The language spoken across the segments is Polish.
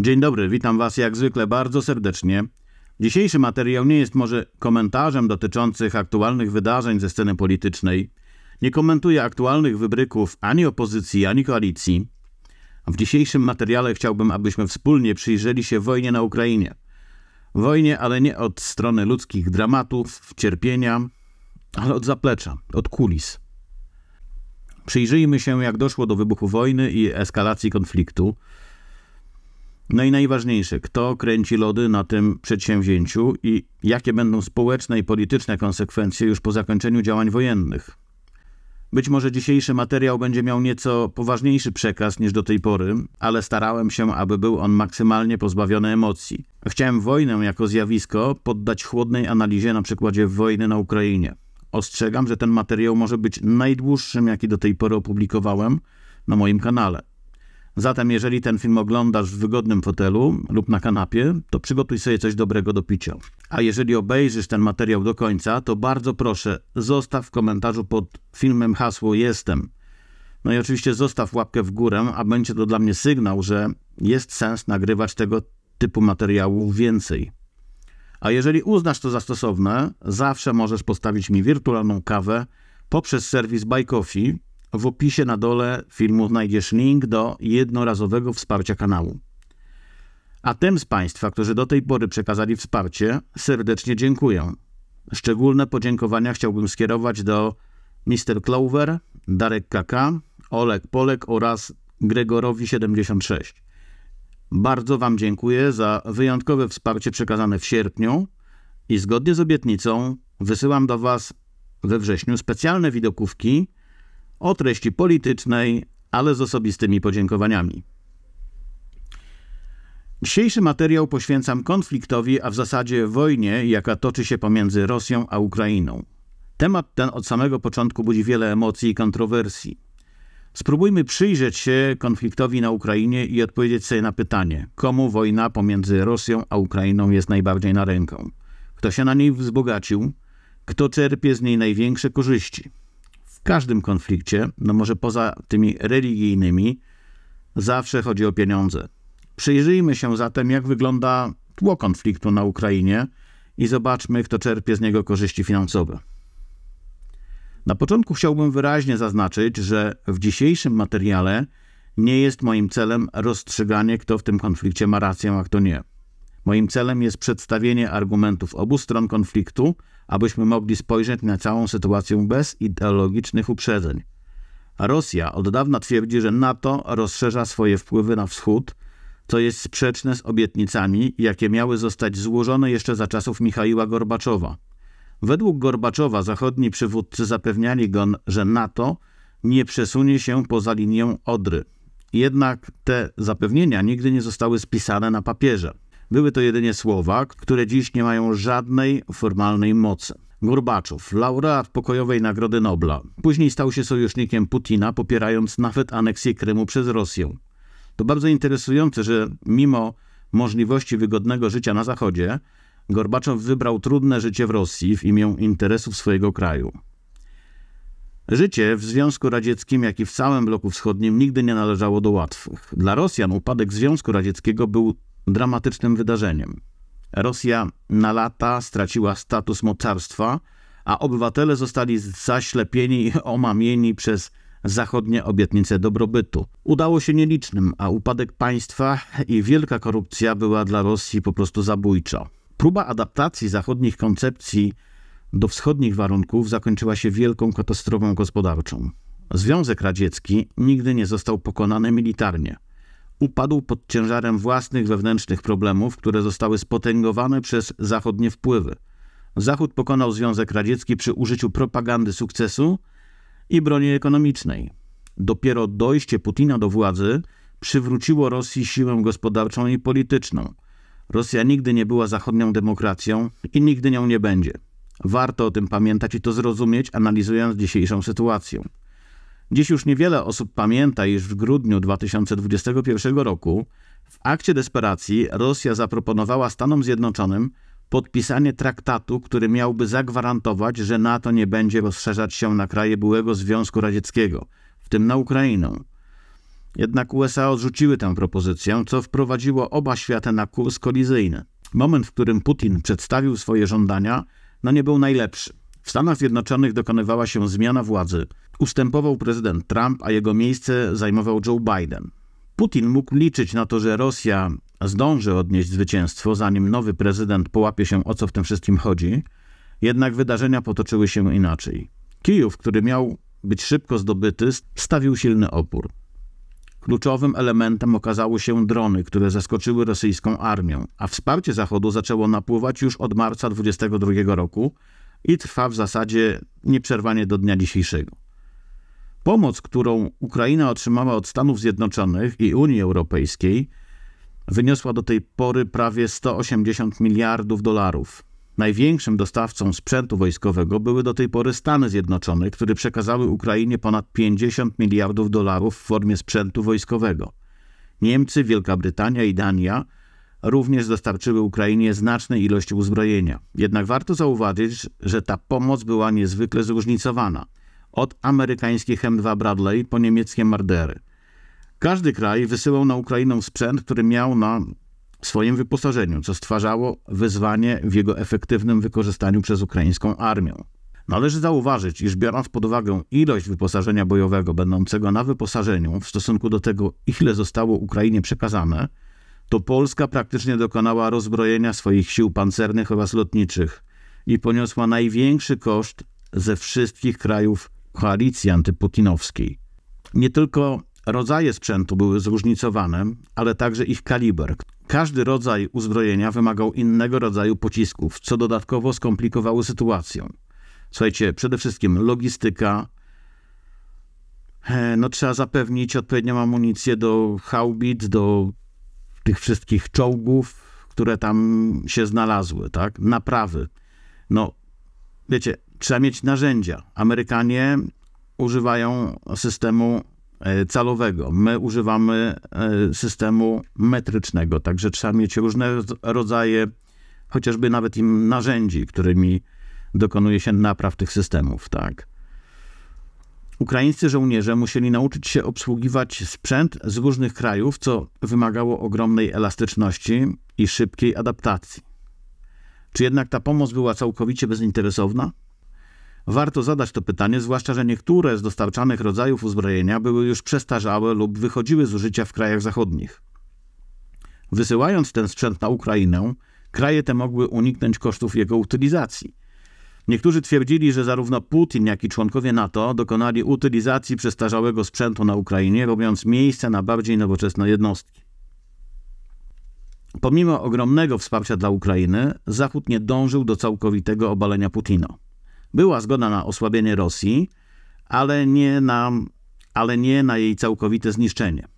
Dzień dobry, witam Was jak zwykle bardzo serdecznie. Dzisiejszy materiał nie jest może komentarzem dotyczących aktualnych wydarzeń ze sceny politycznej. Nie komentuję aktualnych wybryków ani opozycji, ani koalicji. W dzisiejszym materiale chciałbym, abyśmy wspólnie przyjrzeli się wojnie na Ukrainie. Wojnie, ale nie od strony ludzkich dramatów, cierpienia, ale od zaplecza, od kulis. Przyjrzyjmy się, jak doszło do wybuchu wojny i eskalacji konfliktu. No i najważniejsze, kto kręci lody na tym przedsięwzięciu i jakie będą społeczne i polityczne konsekwencje już po zakończeniu działań wojennych. Być może dzisiejszy materiał będzie miał nieco poważniejszy przekaz niż do tej pory, ale starałem się, aby był on maksymalnie pozbawiony emocji. Chciałem wojnę jako zjawisko poddać chłodnej analizie na przykładzie wojny na Ukrainie. Ostrzegam, że ten materiał może być najdłuższym, jaki do tej pory opublikowałem na moim kanale. Zatem jeżeli ten film oglądasz w wygodnym fotelu lub na kanapie, to przygotuj sobie coś dobrego do picia. A jeżeli obejrzysz ten materiał do końca, to bardzo proszę, zostaw w komentarzu pod filmem hasło jestem. No i oczywiście zostaw łapkę w górę, a będzie to dla mnie sygnał, że jest sens nagrywać tego typu materiałów więcej. A jeżeli uznasz to za stosowne, zawsze możesz postawić mi wirtualną kawę poprzez serwis Buy Coffee, w opisie na dole filmu znajdziesz link do jednorazowego wsparcia kanału. A tym z Państwa, którzy do tej pory przekazali wsparcie, serdecznie dziękuję. Szczególne podziękowania chciałbym skierować do Mr. Clover, Darek KK, Olek Polek oraz Gregorowi76. Bardzo Wam dziękuję za wyjątkowe wsparcie przekazane w sierpniu i zgodnie z obietnicą wysyłam do Was we wrześniu specjalne widokówki, o treści politycznej, ale z osobistymi podziękowaniami. Dzisiejszy materiał poświęcam konfliktowi, a w zasadzie wojnie, jaka toczy się pomiędzy Rosją a Ukrainą. Temat ten od samego początku budzi wiele emocji i kontrowersji. Spróbujmy przyjrzeć się konfliktowi na Ukrainie i odpowiedzieć sobie na pytanie, komu wojna pomiędzy Rosją a Ukrainą jest najbardziej na ręką? Kto się na niej wzbogacił? Kto czerpie z niej największe korzyści? każdym konflikcie, no może poza tymi religijnymi, zawsze chodzi o pieniądze. Przyjrzyjmy się zatem, jak wygląda tło konfliktu na Ukrainie i zobaczmy, kto czerpie z niego korzyści finansowe. Na początku chciałbym wyraźnie zaznaczyć, że w dzisiejszym materiale nie jest moim celem rozstrzyganie, kto w tym konflikcie ma rację, a kto nie. Moim celem jest przedstawienie argumentów obu stron konfliktu, abyśmy mogli spojrzeć na całą sytuację bez ideologicznych uprzedzeń. Rosja od dawna twierdzi, że NATO rozszerza swoje wpływy na wschód, co jest sprzeczne z obietnicami, jakie miały zostać złożone jeszcze za czasów Michaiła Gorbaczowa. Według Gorbaczowa zachodni przywódcy zapewniali go, że NATO nie przesunie się poza linię Odry. Jednak te zapewnienia nigdy nie zostały spisane na papierze. Były to jedynie słowa, które dziś nie mają żadnej formalnej mocy. Gorbaczow, laureat pokojowej Nagrody Nobla, później stał się sojusznikiem Putina, popierając nawet aneksję Krymu przez Rosję. To bardzo interesujące, że mimo możliwości wygodnego życia na Zachodzie, Gorbaczow wybrał trudne życie w Rosji w imię interesów swojego kraju. Życie w Związku Radzieckim, jak i w całym bloku wschodnim, nigdy nie należało do łatwych. Dla Rosjan upadek Związku Radzieckiego był dramatycznym wydarzeniem. Rosja na lata straciła status mocarstwa, a obywatele zostali zaślepieni i omamieni przez zachodnie obietnice dobrobytu. Udało się nielicznym, a upadek państwa i wielka korupcja była dla Rosji po prostu zabójcza. Próba adaptacji zachodnich koncepcji do wschodnich warunków zakończyła się wielką katastrofą gospodarczą. Związek Radziecki nigdy nie został pokonany militarnie upadł pod ciężarem własnych wewnętrznych problemów, które zostały spotęgowane przez zachodnie wpływy. Zachód pokonał Związek Radziecki przy użyciu propagandy sukcesu i broni ekonomicznej. Dopiero dojście Putina do władzy przywróciło Rosji siłę gospodarczą i polityczną. Rosja nigdy nie była zachodnią demokracją i nigdy nią nie będzie. Warto o tym pamiętać i to zrozumieć, analizując dzisiejszą sytuację. Dziś już niewiele osób pamięta, iż w grudniu 2021 roku w akcie desperacji Rosja zaproponowała Stanom Zjednoczonym podpisanie traktatu, który miałby zagwarantować, że NATO nie będzie rozszerzać się na kraje byłego Związku Radzieckiego, w tym na Ukrainę. Jednak USA odrzuciły tę propozycję, co wprowadziło oba światy na kurs kolizyjny. Moment, w którym Putin przedstawił swoje żądania, no nie był najlepszy. W Stanach Zjednoczonych dokonywała się zmiana władzy – Ustępował prezydent Trump, a jego miejsce zajmował Joe Biden. Putin mógł liczyć na to, że Rosja zdąży odnieść zwycięstwo, zanim nowy prezydent połapie się o co w tym wszystkim chodzi, jednak wydarzenia potoczyły się inaczej. Kijów, który miał być szybko zdobyty, stawił silny opór. Kluczowym elementem okazały się drony, które zaskoczyły rosyjską armię, a wsparcie Zachodu zaczęło napływać już od marca 2022 roku i trwa w zasadzie nieprzerwanie do dnia dzisiejszego. Pomoc, którą Ukraina otrzymała od Stanów Zjednoczonych i Unii Europejskiej, wyniosła do tej pory prawie 180 miliardów dolarów. Największym dostawcą sprzętu wojskowego były do tej pory Stany Zjednoczone, które przekazały Ukrainie ponad 50 miliardów dolarów w formie sprzętu wojskowego. Niemcy, Wielka Brytania i Dania również dostarczyły Ukrainie znacznej ilości uzbrojenia. Jednak warto zauważyć, że ta pomoc była niezwykle zróżnicowana – od amerykańskich M2 Bradley po niemieckie Mardery. Każdy kraj wysyłał na Ukrainę sprzęt, który miał na swoim wyposażeniu, co stwarzało wyzwanie w jego efektywnym wykorzystaniu przez ukraińską armię. Należy zauważyć, iż biorąc pod uwagę ilość wyposażenia bojowego będącego na wyposażeniu w stosunku do tego, ile zostało Ukrainie przekazane, to Polska praktycznie dokonała rozbrojenia swoich sił pancernych oraz lotniczych i poniosła największy koszt ze wszystkich krajów koalicji antyputinowskiej. Nie tylko rodzaje sprzętu były zróżnicowane, ale także ich kaliber. Każdy rodzaj uzbrojenia wymagał innego rodzaju pocisków, co dodatkowo skomplikowało sytuację. Słuchajcie, przede wszystkim logistyka. E, no, trzeba zapewnić odpowiednią amunicję do haubit, do tych wszystkich czołgów, które tam się znalazły, tak? Naprawy. No, wiecie, trzeba mieć narzędzia. Amerykanie używają systemu e, calowego. My używamy e, systemu metrycznego, także trzeba mieć różne rodzaje, chociażby nawet im narzędzi, którymi dokonuje się napraw tych systemów, tak. Ukraińscy żołnierze musieli nauczyć się obsługiwać sprzęt z różnych krajów, co wymagało ogromnej elastyczności i szybkiej adaptacji. Czy jednak ta pomoc była całkowicie bezinteresowna? Warto zadać to pytanie, zwłaszcza, że niektóre z dostarczanych rodzajów uzbrojenia były już przestarzałe lub wychodziły z użycia w krajach zachodnich. Wysyłając ten sprzęt na Ukrainę, kraje te mogły uniknąć kosztów jego utylizacji. Niektórzy twierdzili, że zarówno Putin, jak i członkowie NATO dokonali utylizacji przestarzałego sprzętu na Ukrainie, robiąc miejsce na bardziej nowoczesne jednostki. Pomimo ogromnego wsparcia dla Ukrainy, Zachód nie dążył do całkowitego obalenia Putina. Była zgoda na osłabienie Rosji, ale nie na, ale nie na jej całkowite zniszczenie.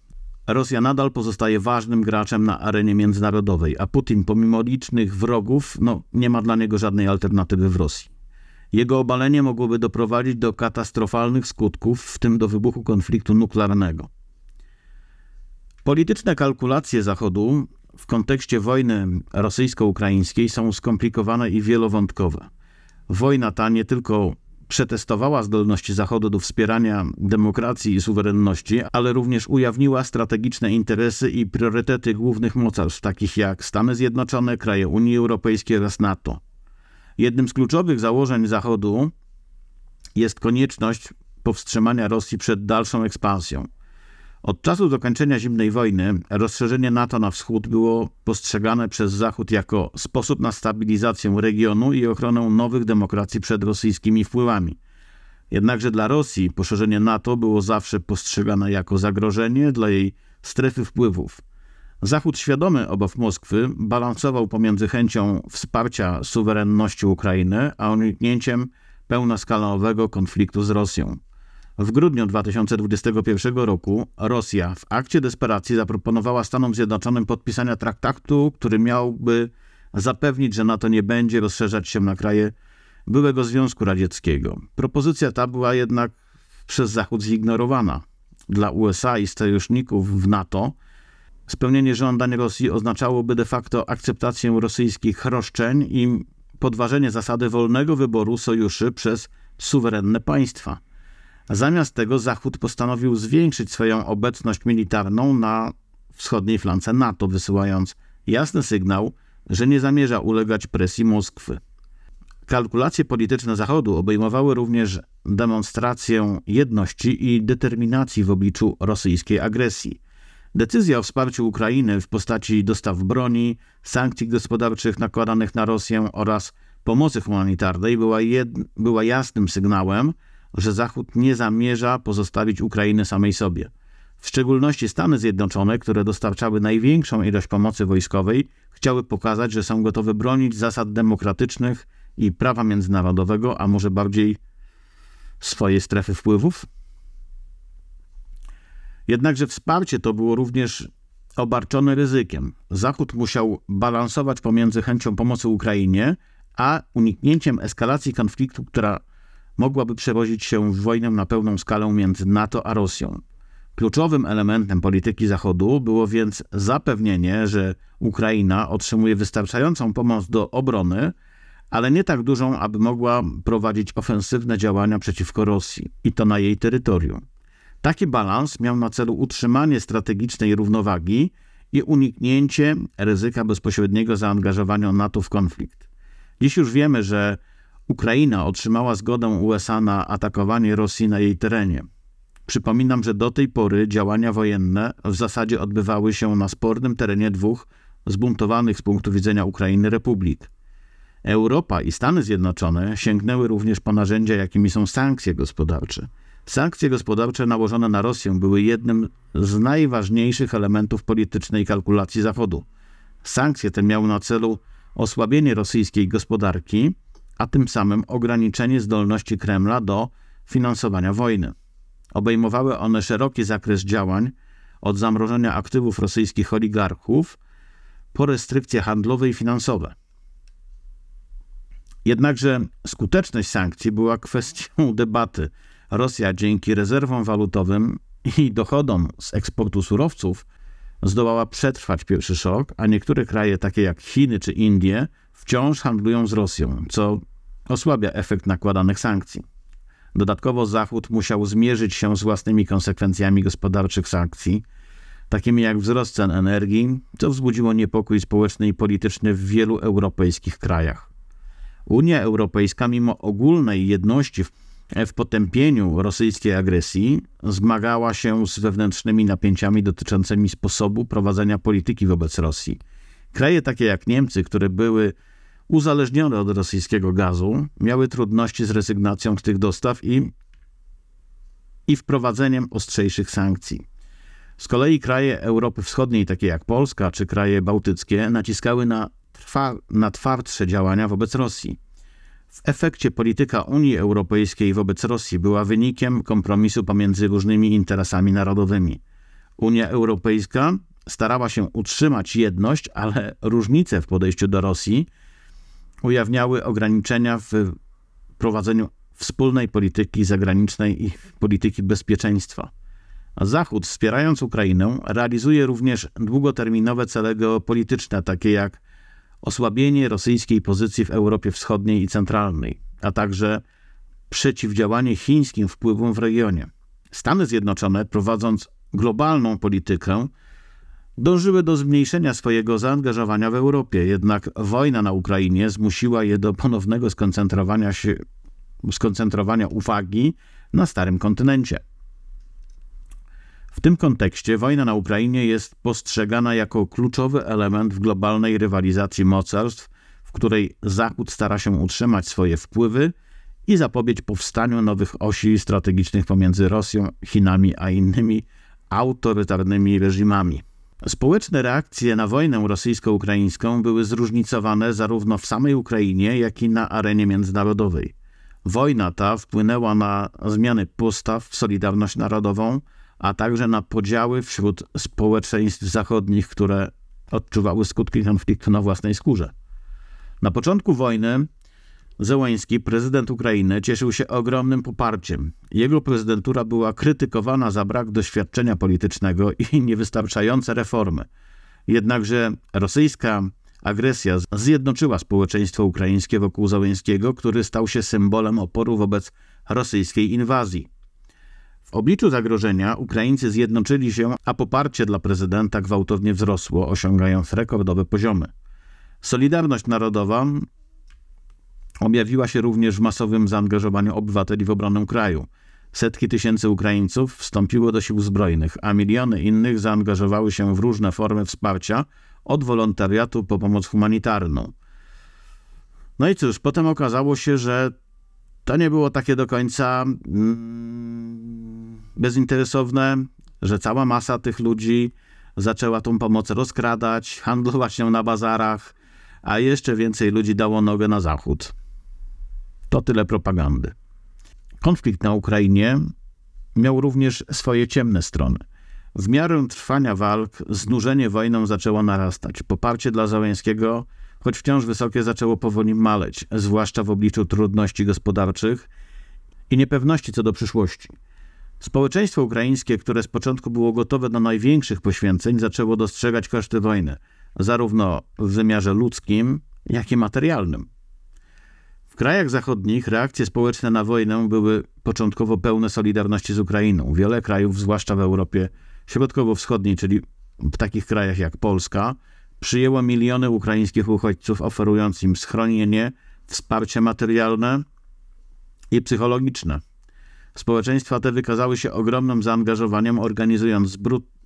Rosja nadal pozostaje ważnym graczem na arenie międzynarodowej, a Putin, pomimo licznych wrogów, no, nie ma dla niego żadnej alternatywy w Rosji. Jego obalenie mogłoby doprowadzić do katastrofalnych skutków, w tym do wybuchu konfliktu nuklearnego. Polityczne kalkulacje Zachodu w kontekście wojny rosyjsko-ukraińskiej są skomplikowane i wielowątkowe. Wojna ta nie tylko przetestowała zdolności Zachodu do wspierania demokracji i suwerenności, ale również ujawniła strategiczne interesy i priorytety głównych mocarstw, takich jak Stany Zjednoczone, kraje Unii Europejskiej oraz NATO. Jednym z kluczowych założeń Zachodu jest konieczność powstrzymania Rosji przed dalszą ekspansją. Od czasu zakończenia zimnej wojny rozszerzenie NATO na wschód było postrzegane przez Zachód jako sposób na stabilizację regionu i ochronę nowych demokracji przed rosyjskimi wpływami. Jednakże dla Rosji poszerzenie NATO było zawsze postrzegane jako zagrożenie dla jej strefy wpływów. Zachód świadomy obaw Moskwy balansował pomiędzy chęcią wsparcia suwerenności Ukrainy, a uniknięciem pełnoskalowego konfliktu z Rosją. W grudniu 2021 roku Rosja w akcie desperacji zaproponowała Stanom Zjednoczonym podpisania traktatu, który miałby zapewnić, że NATO nie będzie rozszerzać się na kraje byłego Związku Radzieckiego. Propozycja ta była jednak przez Zachód zignorowana. Dla USA i sojuszników w NATO spełnienie żądań Rosji oznaczałoby de facto akceptację rosyjskich roszczeń i podważenie zasady wolnego wyboru sojuszy przez suwerenne państwa. Zamiast tego Zachód postanowił zwiększyć swoją obecność militarną na wschodniej flance NATO, wysyłając jasny sygnał, że nie zamierza ulegać presji Moskwy. Kalkulacje polityczne Zachodu obejmowały również demonstrację jedności i determinacji w obliczu rosyjskiej agresji. Decyzja o wsparciu Ukrainy w postaci dostaw broni, sankcji gospodarczych nakładanych na Rosję oraz pomocy humanitarnej była, była jasnym sygnałem, że Zachód nie zamierza pozostawić Ukrainy samej sobie. W szczególności Stany Zjednoczone, które dostarczały największą ilość pomocy wojskowej, chciały pokazać, że są gotowe bronić zasad demokratycznych i prawa międzynarodowego, a może bardziej swojej strefy wpływów. Jednakże wsparcie to było również obarczone ryzykiem. Zachód musiał balansować pomiędzy chęcią pomocy Ukrainie, a uniknięciem eskalacji konfliktu, która mogłaby przewozić się w wojnę na pełną skalę między NATO a Rosją. Kluczowym elementem polityki Zachodu było więc zapewnienie, że Ukraina otrzymuje wystarczającą pomoc do obrony, ale nie tak dużą, aby mogła prowadzić ofensywne działania przeciwko Rosji i to na jej terytorium. Taki balans miał na celu utrzymanie strategicznej równowagi i uniknięcie ryzyka bezpośredniego zaangażowania NATO w konflikt. Dziś już wiemy, że Ukraina otrzymała zgodę USA na atakowanie Rosji na jej terenie. Przypominam, że do tej pory działania wojenne w zasadzie odbywały się na spornym terenie dwóch zbuntowanych z punktu widzenia Ukrainy republik. Europa i Stany Zjednoczone sięgnęły również po narzędzia, jakimi są sankcje gospodarcze. Sankcje gospodarcze nałożone na Rosję były jednym z najważniejszych elementów politycznej kalkulacji Zachodu. Sankcje te miały na celu osłabienie rosyjskiej gospodarki a tym samym ograniczenie zdolności Kremla do finansowania wojny. Obejmowały one szeroki zakres działań, od zamrożenia aktywów rosyjskich oligarchów po restrykcje handlowe i finansowe. Jednakże skuteczność sankcji była kwestią debaty. Rosja dzięki rezerwom walutowym i dochodom z eksportu surowców zdołała przetrwać pierwszy szok, a niektóre kraje, takie jak Chiny czy Indie, wciąż handlują z Rosją, co osłabia efekt nakładanych sankcji. Dodatkowo Zachód musiał zmierzyć się z własnymi konsekwencjami gospodarczych sankcji, takimi jak wzrost cen energii, co wzbudziło niepokój społeczny i polityczny w wielu europejskich krajach. Unia Europejska, mimo ogólnej jedności w potępieniu rosyjskiej agresji, zmagała się z wewnętrznymi napięciami dotyczącymi sposobu prowadzenia polityki wobec Rosji. Kraje takie jak Niemcy, które były uzależnione od rosyjskiego gazu, miały trudności z rezygnacją z tych dostaw i, i wprowadzeniem ostrzejszych sankcji. Z kolei kraje Europy Wschodniej, takie jak Polska czy kraje bałtyckie, naciskały na, trwa, na twardsze działania wobec Rosji. W efekcie polityka Unii Europejskiej wobec Rosji była wynikiem kompromisu pomiędzy różnymi interesami narodowymi. Unia Europejska starała się utrzymać jedność, ale różnice w podejściu do Rosji ujawniały ograniczenia w prowadzeniu wspólnej polityki zagranicznej i polityki bezpieczeństwa. Zachód, wspierając Ukrainę, realizuje również długoterminowe cele geopolityczne, takie jak osłabienie rosyjskiej pozycji w Europie Wschodniej i Centralnej, a także przeciwdziałanie chińskim wpływom w regionie. Stany Zjednoczone, prowadząc globalną politykę, Dążyły do zmniejszenia swojego zaangażowania w Europie, jednak wojna na Ukrainie zmusiła je do ponownego skoncentrowania się, skoncentrowania uwagi na starym kontynencie. W tym kontekście wojna na Ukrainie jest postrzegana jako kluczowy element w globalnej rywalizacji mocarstw, w której Zachód stara się utrzymać swoje wpływy i zapobiec powstaniu nowych osi strategicznych pomiędzy Rosją, Chinami a innymi autorytarnymi reżimami. Społeczne reakcje na wojnę rosyjsko-ukraińską były zróżnicowane zarówno w samej Ukrainie, jak i na arenie międzynarodowej. Wojna ta wpłynęła na zmiany postaw w Solidarność Narodową, a także na podziały wśród społeczeństw zachodnich, które odczuwały skutki konfliktu na własnej skórze. Na początku wojny Zełański, prezydent Ukrainy, cieszył się ogromnym poparciem. Jego prezydentura była krytykowana za brak doświadczenia politycznego i niewystarczające reformy. Jednakże rosyjska agresja zjednoczyła społeczeństwo ukraińskie wokół Zełańskiego, który stał się symbolem oporu wobec rosyjskiej inwazji. W obliczu zagrożenia Ukraińcy zjednoczyli się, a poparcie dla prezydenta gwałtownie wzrosło, osiągając rekordowe poziomy. Solidarność Narodowa Objawiła się również w masowym zaangażowaniu obywateli w obronę kraju. Setki tysięcy Ukraińców wstąpiło do sił zbrojnych, a miliony innych zaangażowały się w różne formy wsparcia, od wolontariatu po pomoc humanitarną. No i cóż, potem okazało się, że to nie było takie do końca mm, bezinteresowne, że cała masa tych ludzi zaczęła tą pomoc rozkradać, handlować się na bazarach, a jeszcze więcej ludzi dało nogę na zachód. To tyle propagandy. Konflikt na Ukrainie miał również swoje ciemne strony. W miarę trwania walk znużenie wojną zaczęło narastać. Poparcie dla Załęskiego, choć wciąż wysokie, zaczęło powoli maleć, zwłaszcza w obliczu trudności gospodarczych i niepewności co do przyszłości. Społeczeństwo ukraińskie, które z początku było gotowe do największych poświęceń, zaczęło dostrzegać koszty wojny, zarówno w wymiarze ludzkim, jak i materialnym. W krajach zachodnich reakcje społeczne na wojnę były początkowo pełne solidarności z Ukrainą. Wiele krajów, zwłaszcza w Europie Środkowo-Wschodniej, czyli w takich krajach jak Polska, przyjęło miliony ukraińskich uchodźców, oferując im schronienie, wsparcie materialne i psychologiczne. Społeczeństwa te wykazały się ogromnym zaangażowaniem, organizując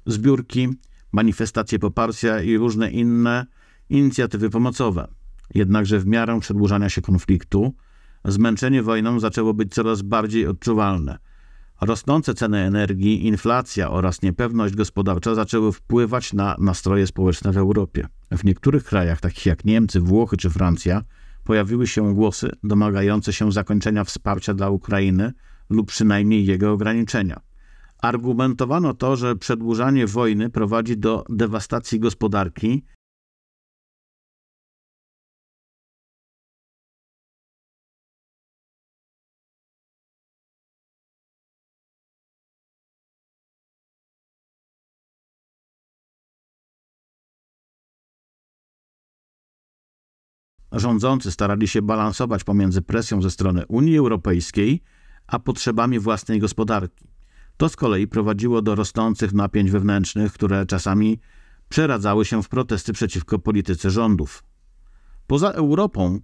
zbiórki, manifestacje poparcia i różne inne inicjatywy pomocowe. Jednakże w miarę przedłużania się konfliktu, zmęczenie wojną zaczęło być coraz bardziej odczuwalne. Rosnące ceny energii, inflacja oraz niepewność gospodarcza zaczęły wpływać na nastroje społeczne w Europie. W niektórych krajach, takich jak Niemcy, Włochy czy Francja, pojawiły się głosy domagające się zakończenia wsparcia dla Ukrainy lub przynajmniej jego ograniczenia. Argumentowano to, że przedłużanie wojny prowadzi do dewastacji gospodarki Rządzący starali się balansować pomiędzy presją ze strony Unii Europejskiej a potrzebami własnej gospodarki. To z kolei prowadziło do rosnących napięć wewnętrznych, które czasami przeradzały się w protesty przeciwko polityce rządów. Poza Europą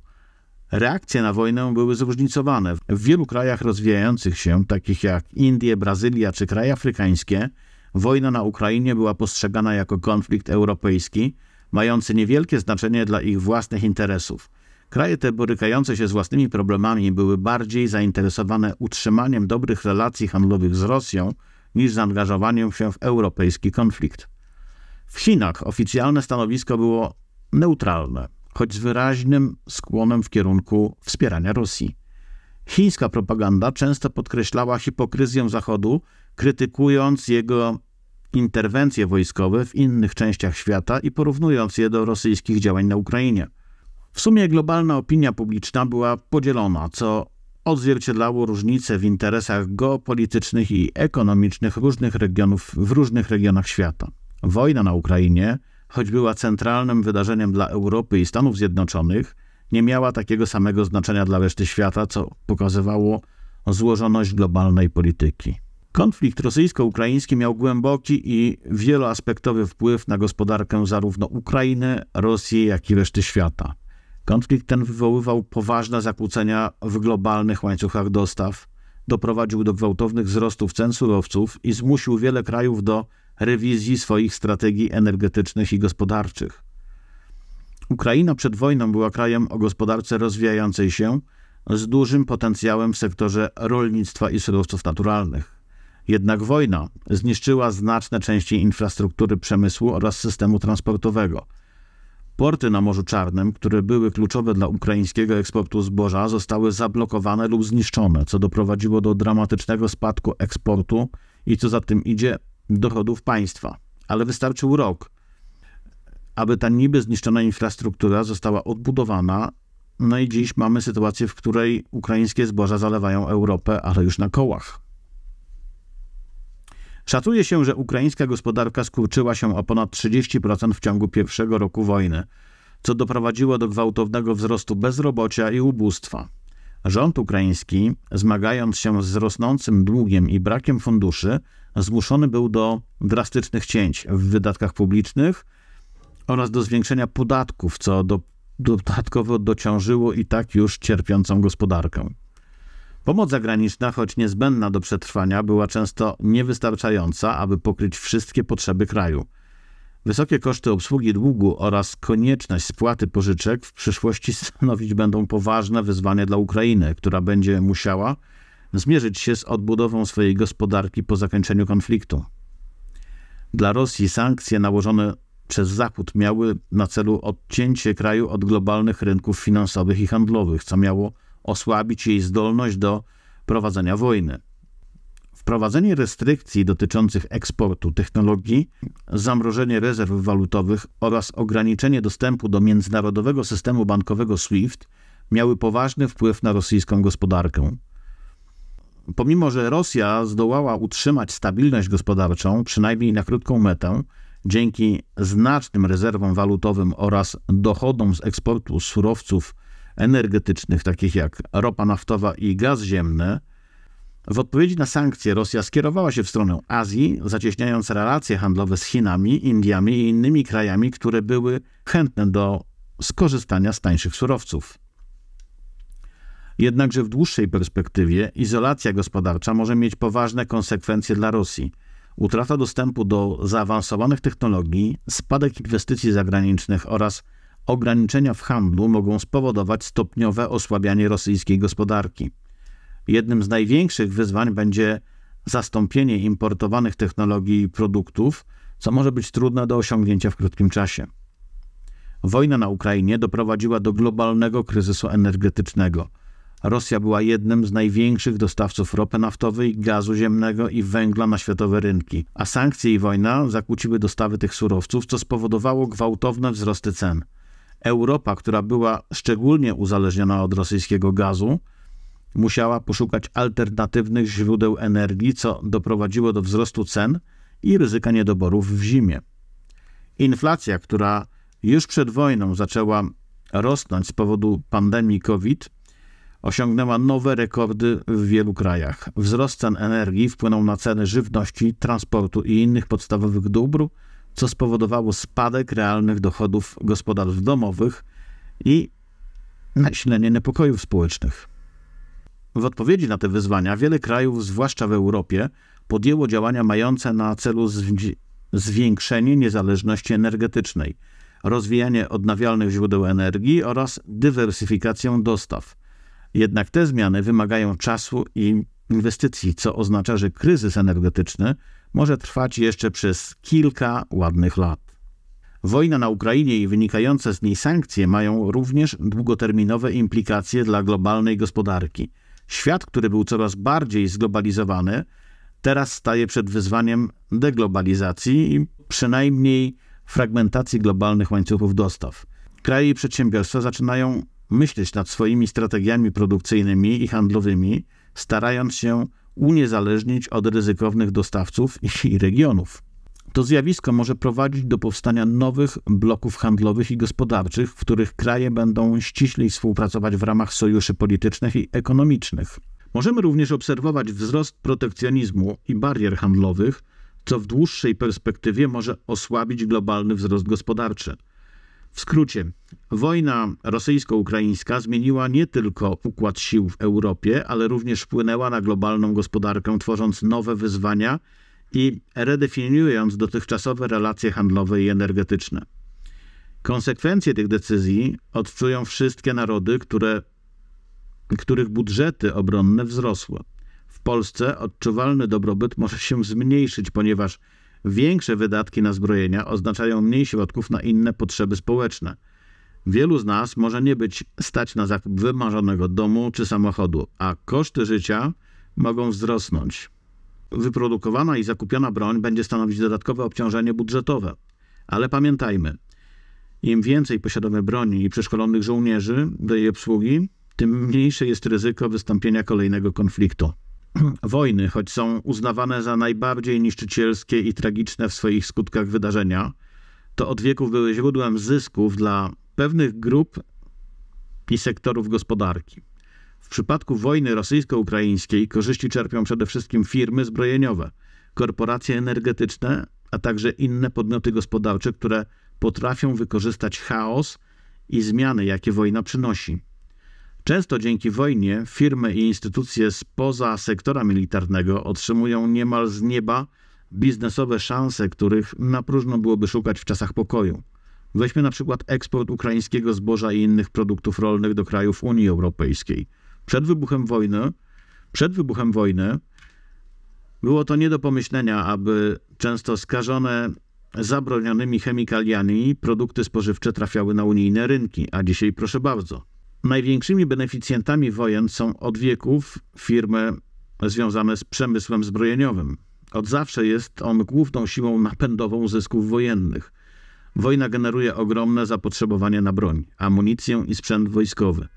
reakcje na wojnę były zróżnicowane. W wielu krajach rozwijających się, takich jak Indie, Brazylia czy kraje afrykańskie, wojna na Ukrainie była postrzegana jako konflikt europejski, mający niewielkie znaczenie dla ich własnych interesów. Kraje te borykające się z własnymi problemami były bardziej zainteresowane utrzymaniem dobrych relacji handlowych z Rosją niż zaangażowaniem się w europejski konflikt. W Chinach oficjalne stanowisko było neutralne, choć z wyraźnym skłonem w kierunku wspierania Rosji. Chińska propaganda często podkreślała hipokryzję Zachodu, krytykując jego interwencje wojskowe w innych częściach świata i porównując je do rosyjskich działań na Ukrainie. W sumie globalna opinia publiczna była podzielona, co odzwierciedlało różnice w interesach geopolitycznych i ekonomicznych różnych regionów w różnych regionach świata. Wojna na Ukrainie, choć była centralnym wydarzeniem dla Europy i Stanów Zjednoczonych, nie miała takiego samego znaczenia dla reszty świata, co pokazywało złożoność globalnej polityki. Konflikt rosyjsko-ukraiński miał głęboki i wieloaspektowy wpływ na gospodarkę zarówno Ukrainy, Rosji, jak i reszty świata. Konflikt ten wywoływał poważne zakłócenia w globalnych łańcuchach dostaw, doprowadził do gwałtownych wzrostów cen surowców i zmusił wiele krajów do rewizji swoich strategii energetycznych i gospodarczych. Ukraina przed wojną była krajem o gospodarce rozwijającej się z dużym potencjałem w sektorze rolnictwa i surowców naturalnych. Jednak wojna zniszczyła znaczne części infrastruktury przemysłu oraz systemu transportowego. Porty na Morzu Czarnym, które były kluczowe dla ukraińskiego eksportu zboża, zostały zablokowane lub zniszczone, co doprowadziło do dramatycznego spadku eksportu i co za tym idzie dochodów państwa. Ale wystarczył rok, aby ta niby zniszczona infrastruktura została odbudowana. No i dziś mamy sytuację, w której ukraińskie zboża zalewają Europę, ale już na kołach. Szacuje się, że ukraińska gospodarka skurczyła się o ponad 30% w ciągu pierwszego roku wojny, co doprowadziło do gwałtownego wzrostu bezrobocia i ubóstwa. Rząd ukraiński, zmagając się z rosnącym długiem i brakiem funduszy, zmuszony był do drastycznych cięć w wydatkach publicznych oraz do zwiększenia podatków, co do, dodatkowo dociążyło i tak już cierpiącą gospodarkę. Pomoc zagraniczna, choć niezbędna do przetrwania, była często niewystarczająca, aby pokryć wszystkie potrzeby kraju. Wysokie koszty obsługi długu oraz konieczność spłaty pożyczek w przyszłości stanowić będą poważne wyzwanie dla Ukrainy, która będzie musiała zmierzyć się z odbudową swojej gospodarki po zakończeniu konfliktu. Dla Rosji sankcje nałożone przez Zachód miały na celu odcięcie kraju od globalnych rynków finansowych i handlowych, co miało osłabić jej zdolność do prowadzenia wojny. Wprowadzenie restrykcji dotyczących eksportu technologii, zamrożenie rezerw walutowych oraz ograniczenie dostępu do międzynarodowego systemu bankowego SWIFT miały poważny wpływ na rosyjską gospodarkę. Pomimo, że Rosja zdołała utrzymać stabilność gospodarczą, przynajmniej na krótką metę, dzięki znacznym rezerwom walutowym oraz dochodom z eksportu surowców energetycznych, takich jak ropa naftowa i gaz ziemny, w odpowiedzi na sankcje Rosja skierowała się w stronę Azji, zacieśniając relacje handlowe z Chinami, Indiami i innymi krajami, które były chętne do skorzystania z tańszych surowców. Jednakże w dłuższej perspektywie izolacja gospodarcza może mieć poważne konsekwencje dla Rosji. Utrata dostępu do zaawansowanych technologii, spadek inwestycji zagranicznych oraz Ograniczenia w handlu mogą spowodować stopniowe osłabianie rosyjskiej gospodarki. Jednym z największych wyzwań będzie zastąpienie importowanych technologii i produktów, co może być trudne do osiągnięcia w krótkim czasie. Wojna na Ukrainie doprowadziła do globalnego kryzysu energetycznego. Rosja była jednym z największych dostawców ropy naftowej, gazu ziemnego i węgla na światowe rynki, a sankcje i wojna zakłóciły dostawy tych surowców, co spowodowało gwałtowne wzrosty cen. Europa, która była szczególnie uzależniona od rosyjskiego gazu, musiała poszukać alternatywnych źródeł energii, co doprowadziło do wzrostu cen i ryzyka niedoborów w zimie. Inflacja, która już przed wojną zaczęła rosnąć z powodu pandemii COVID, osiągnęła nowe rekordy w wielu krajach. Wzrost cen energii wpłynął na ceny żywności, transportu i innych podstawowych dóbr, co spowodowało spadek realnych dochodów gospodarstw domowych i nasilenie niepokojów społecznych. W odpowiedzi na te wyzwania wiele krajów, zwłaszcza w Europie, podjęło działania mające na celu zwiększenie niezależności energetycznej, rozwijanie odnawialnych źródeł energii oraz dywersyfikację dostaw. Jednak te zmiany wymagają czasu i inwestycji, co oznacza, że kryzys energetyczny może trwać jeszcze przez kilka ładnych lat. Wojna na Ukrainie i wynikające z niej sankcje mają również długoterminowe implikacje dla globalnej gospodarki. Świat, który był coraz bardziej zglobalizowany, teraz staje przed wyzwaniem deglobalizacji i przynajmniej fragmentacji globalnych łańcuchów dostaw. Kraje i przedsiębiorstwa zaczynają myśleć nad swoimi strategiami produkcyjnymi i handlowymi, starając się uniezależnić od ryzykownych dostawców i regionów. To zjawisko może prowadzić do powstania nowych bloków handlowych i gospodarczych, w których kraje będą ściślej współpracować w ramach sojuszy politycznych i ekonomicznych. Możemy również obserwować wzrost protekcjonizmu i barier handlowych, co w dłuższej perspektywie może osłabić globalny wzrost gospodarczy. W skrócie, wojna rosyjsko-ukraińska zmieniła nie tylko układ sił w Europie, ale również wpłynęła na globalną gospodarkę, tworząc nowe wyzwania i redefiniując dotychczasowe relacje handlowe i energetyczne. Konsekwencje tych decyzji odczują wszystkie narody, które, których budżety obronne wzrosły. W Polsce odczuwalny dobrobyt może się zmniejszyć, ponieważ Większe wydatki na zbrojenia oznaczają mniej środków na inne potrzeby społeczne. Wielu z nas może nie być stać na zakup wymarzonego domu czy samochodu, a koszty życia mogą wzrosnąć. Wyprodukowana i zakupiona broń będzie stanowić dodatkowe obciążenie budżetowe. Ale pamiętajmy, im więcej posiadamy broni i przeszkolonych żołnierzy do jej obsługi, tym mniejsze jest ryzyko wystąpienia kolejnego konfliktu. wojny, choć są uznawane za najbardziej niszczycielskie i tragiczne w swoich skutkach wydarzenia, to od wieków były źródłem zysków dla pewnych grup i sektorów gospodarki. W przypadku wojny rosyjsko-ukraińskiej korzyści czerpią przede wszystkim firmy zbrojeniowe, korporacje energetyczne, a także inne podmioty gospodarcze, które potrafią wykorzystać chaos i zmiany, jakie wojna przynosi. Często dzięki wojnie firmy i instytucje spoza sektora militarnego otrzymują niemal z nieba biznesowe szanse, których na próżno byłoby szukać w czasach pokoju. Weźmy na przykład eksport ukraińskiego zboża i innych produktów rolnych do krajów Unii Europejskiej. Przed wybuchem wojny, przed wybuchem wojny było to nie do pomyślenia, aby często skażone zabronionymi chemikaliami produkty spożywcze trafiały na unijne rynki, a dzisiaj proszę bardzo – Największymi beneficjentami wojen są od wieków firmy związane z przemysłem zbrojeniowym. Od zawsze jest on główną siłą napędową zysków wojennych. Wojna generuje ogromne zapotrzebowanie na broń, amunicję i sprzęt wojskowy.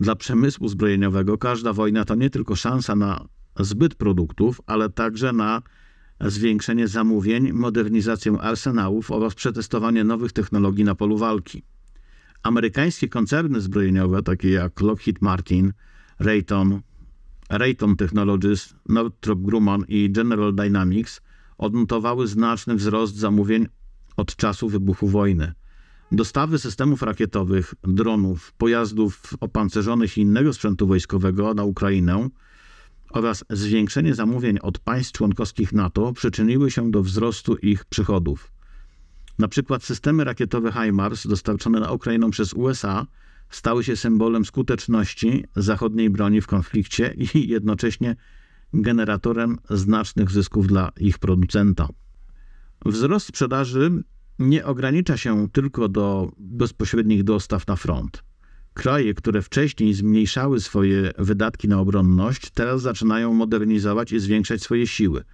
Dla przemysłu zbrojeniowego każda wojna to nie tylko szansa na zbyt produktów, ale także na zwiększenie zamówień, modernizację arsenałów oraz przetestowanie nowych technologii na polu walki amerykańskie koncerny zbrojeniowe, takie jak Lockheed Martin, Raytheon, Raytheon Technologies, Northrop Grumman i General Dynamics odnotowały znaczny wzrost zamówień od czasu wybuchu wojny. Dostawy systemów rakietowych, dronów, pojazdów opancerzonych i innego sprzętu wojskowego na Ukrainę oraz zwiększenie zamówień od państw członkowskich NATO przyczyniły się do wzrostu ich przychodów. Na przykład systemy rakietowe HIMARS dostarczone na Ukrainę przez USA stały się symbolem skuteczności zachodniej broni w konflikcie i jednocześnie generatorem znacznych zysków dla ich producenta. Wzrost sprzedaży nie ogranicza się tylko do bezpośrednich dostaw na front. Kraje, które wcześniej zmniejszały swoje wydatki na obronność, teraz zaczynają modernizować i zwiększać swoje siły.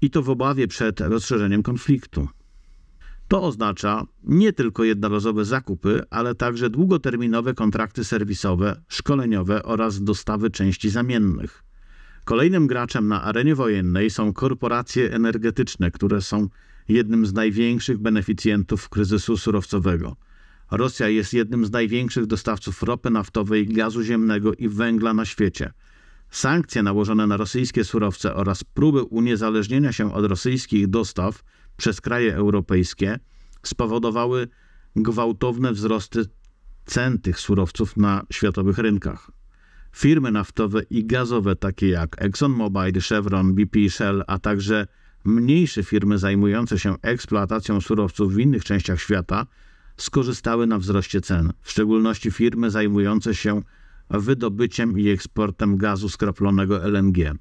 I to w obawie przed rozszerzeniem konfliktu. To oznacza nie tylko jednorazowe zakupy, ale także długoterminowe kontrakty serwisowe, szkoleniowe oraz dostawy części zamiennych. Kolejnym graczem na arenie wojennej są korporacje energetyczne, które są jednym z największych beneficjentów kryzysu surowcowego. Rosja jest jednym z największych dostawców ropy naftowej, gazu ziemnego i węgla na świecie. Sankcje nałożone na rosyjskie surowce oraz próby uniezależnienia się od rosyjskich dostaw przez kraje europejskie spowodowały gwałtowne wzrosty cen tych surowców na światowych rynkach. Firmy naftowe i gazowe takie jak ExxonMobil, Chevron, BP, Shell, a także mniejsze firmy zajmujące się eksploatacją surowców w innych częściach świata skorzystały na wzroście cen, w szczególności firmy zajmujące się wydobyciem i eksportem gazu skroplonego LNG.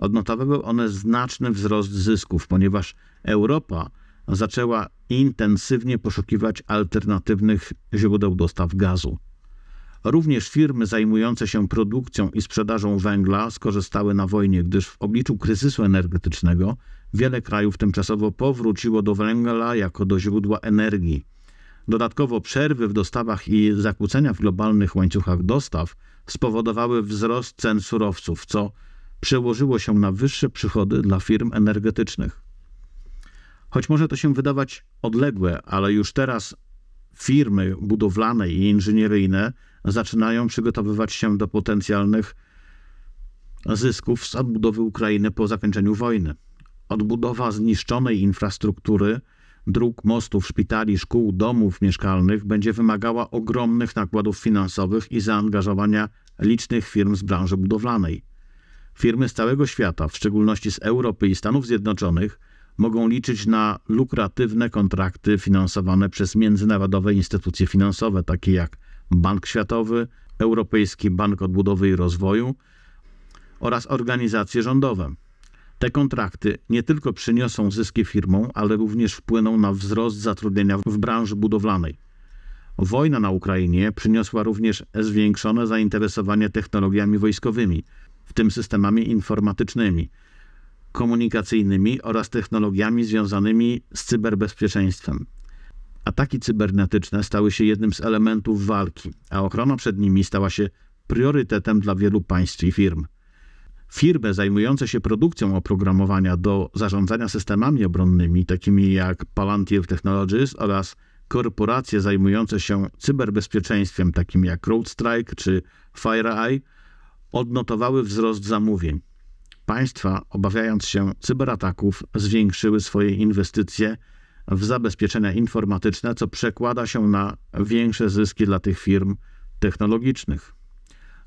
Odnotowały one znaczny wzrost zysków, ponieważ Europa zaczęła intensywnie poszukiwać alternatywnych źródeł dostaw gazu. Również firmy zajmujące się produkcją i sprzedażą węgla skorzystały na wojnie, gdyż w obliczu kryzysu energetycznego wiele krajów tymczasowo powróciło do węgla jako do źródła energii. Dodatkowo przerwy w dostawach i zakłócenia w globalnych łańcuchach dostaw spowodowały wzrost cen surowców, co przełożyło się na wyższe przychody dla firm energetycznych. Choć może to się wydawać odległe, ale już teraz firmy budowlane i inżynieryjne zaczynają przygotowywać się do potencjalnych zysków z odbudowy Ukrainy po zakończeniu wojny. Odbudowa zniszczonej infrastruktury, dróg, mostów, szpitali, szkół, domów mieszkalnych będzie wymagała ogromnych nakładów finansowych i zaangażowania licznych firm z branży budowlanej. Firmy z całego świata, w szczególności z Europy i Stanów Zjednoczonych, mogą liczyć na lukratywne kontrakty finansowane przez międzynarodowe instytucje finansowe, takie jak Bank Światowy, Europejski Bank Odbudowy i Rozwoju oraz organizacje rządowe. Te kontrakty nie tylko przyniosą zyski firmom, ale również wpłyną na wzrost zatrudnienia w branży budowlanej. Wojna na Ukrainie przyniosła również zwiększone zainteresowanie technologiami wojskowymi – w tym systemami informatycznymi, komunikacyjnymi oraz technologiami związanymi z cyberbezpieczeństwem. Ataki cybernetyczne stały się jednym z elementów walki, a ochrona przed nimi stała się priorytetem dla wielu państw i firm. Firmy zajmujące się produkcją oprogramowania do zarządzania systemami obronnymi, takimi jak Palantir Technologies oraz korporacje zajmujące się cyberbezpieczeństwem, takimi jak CrowdStrike czy FireEye, odnotowały wzrost zamówień. Państwa, obawiając się cyberataków, zwiększyły swoje inwestycje w zabezpieczenia informatyczne, co przekłada się na większe zyski dla tych firm technologicznych.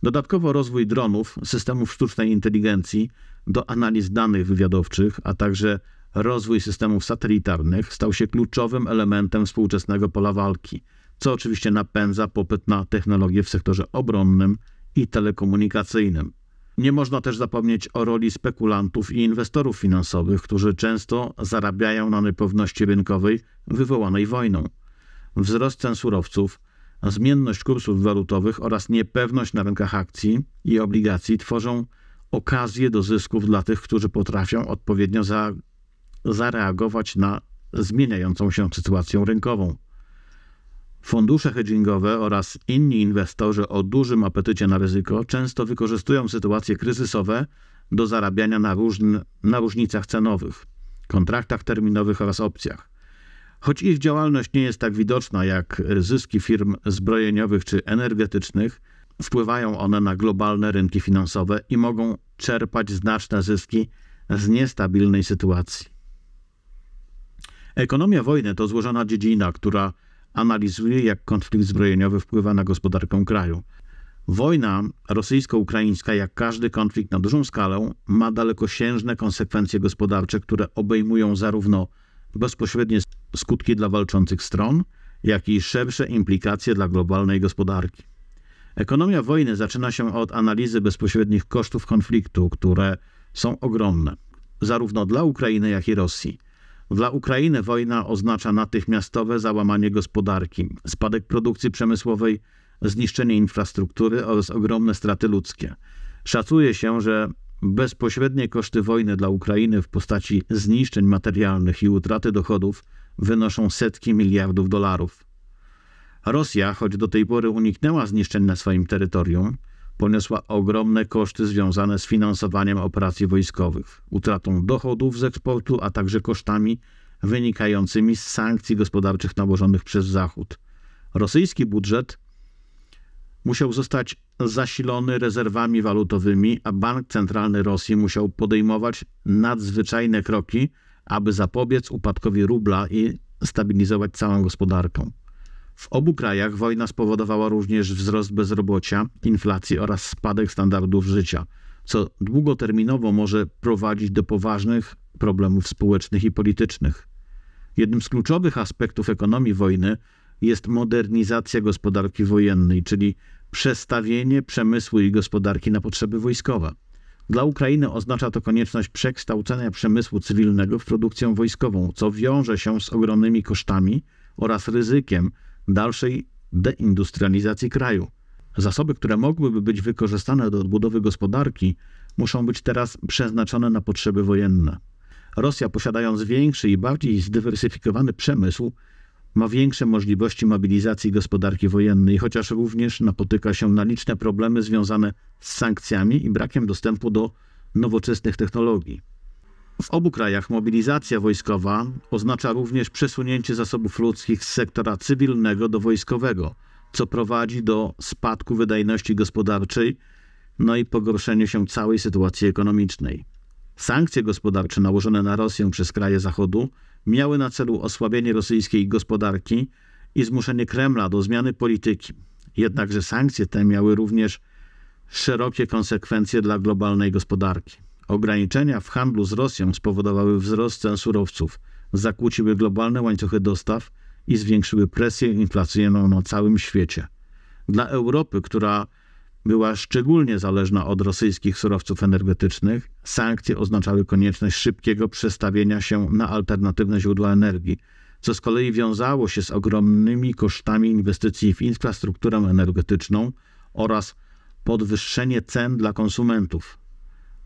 Dodatkowo rozwój dronów, systemów sztucznej inteligencji do analiz danych wywiadowczych, a także rozwój systemów satelitarnych stał się kluczowym elementem współczesnego pola walki, co oczywiście napędza popyt na technologie w sektorze obronnym i telekomunikacyjnym. Nie można też zapomnieć o roli spekulantów i inwestorów finansowych, którzy często zarabiają na niepewności rynkowej wywołanej wojną. Wzrost cen surowców, zmienność kursów walutowych oraz niepewność na rynkach akcji i obligacji tworzą okazję do zysków dla tych, którzy potrafią odpowiednio za, zareagować na zmieniającą się sytuację rynkową. Fundusze hedgingowe oraz inni inwestorzy o dużym apetycie na ryzyko często wykorzystują sytuacje kryzysowe do zarabiania na, różn na różnicach cenowych, kontraktach terminowych oraz opcjach. Choć ich działalność nie jest tak widoczna jak zyski firm zbrojeniowych czy energetycznych, wpływają one na globalne rynki finansowe i mogą czerpać znaczne zyski z niestabilnej sytuacji. Ekonomia wojny to złożona dziedzina, która analizuje, jak konflikt zbrojeniowy wpływa na gospodarkę kraju. Wojna rosyjsko-ukraińska, jak każdy konflikt na dużą skalę, ma dalekosiężne konsekwencje gospodarcze, które obejmują zarówno bezpośrednie skutki dla walczących stron, jak i szersze implikacje dla globalnej gospodarki. Ekonomia wojny zaczyna się od analizy bezpośrednich kosztów konfliktu, które są ogromne, zarówno dla Ukrainy, jak i Rosji. Dla Ukrainy wojna oznacza natychmiastowe załamanie gospodarki, spadek produkcji przemysłowej, zniszczenie infrastruktury oraz ogromne straty ludzkie. Szacuje się, że bezpośrednie koszty wojny dla Ukrainy w postaci zniszczeń materialnych i utraty dochodów wynoszą setki miliardów dolarów. Rosja, choć do tej pory uniknęła zniszczeń na swoim terytorium, poniosła ogromne koszty związane z finansowaniem operacji wojskowych, utratą dochodów z eksportu, a także kosztami wynikającymi z sankcji gospodarczych nałożonych przez Zachód. Rosyjski budżet musiał zostać zasilony rezerwami walutowymi, a Bank Centralny Rosji musiał podejmować nadzwyczajne kroki, aby zapobiec upadkowi rubla i stabilizować całą gospodarkę. W obu krajach wojna spowodowała również wzrost bezrobocia, inflacji oraz spadek standardów życia, co długoterminowo może prowadzić do poważnych problemów społecznych i politycznych. Jednym z kluczowych aspektów ekonomii wojny jest modernizacja gospodarki wojennej, czyli przestawienie przemysłu i gospodarki na potrzeby wojskowe. Dla Ukrainy oznacza to konieczność przekształcenia przemysłu cywilnego w produkcję wojskową, co wiąże się z ogromnymi kosztami oraz ryzykiem dalszej deindustrializacji kraju. Zasoby, które mogłyby być wykorzystane do odbudowy gospodarki, muszą być teraz przeznaczone na potrzeby wojenne. Rosja, posiadając większy i bardziej zdywersyfikowany przemysł, ma większe możliwości mobilizacji gospodarki wojennej, chociaż również napotyka się na liczne problemy związane z sankcjami i brakiem dostępu do nowoczesnych technologii. W obu krajach mobilizacja wojskowa oznacza również przesunięcie zasobów ludzkich z sektora cywilnego do wojskowego, co prowadzi do spadku wydajności gospodarczej, no i pogorszenia się całej sytuacji ekonomicznej. Sankcje gospodarcze nałożone na Rosję przez kraje Zachodu miały na celu osłabienie rosyjskiej gospodarki i zmuszenie Kremla do zmiany polityki. Jednakże sankcje te miały również szerokie konsekwencje dla globalnej gospodarki. Ograniczenia w handlu z Rosją spowodowały wzrost cen surowców, zakłóciły globalne łańcuchy dostaw i zwiększyły presję inflacyjną na całym świecie. Dla Europy, która była szczególnie zależna od rosyjskich surowców energetycznych, sankcje oznaczały konieczność szybkiego przestawienia się na alternatywne źródła energii, co z kolei wiązało się z ogromnymi kosztami inwestycji w infrastrukturę energetyczną oraz podwyższenie cen dla konsumentów,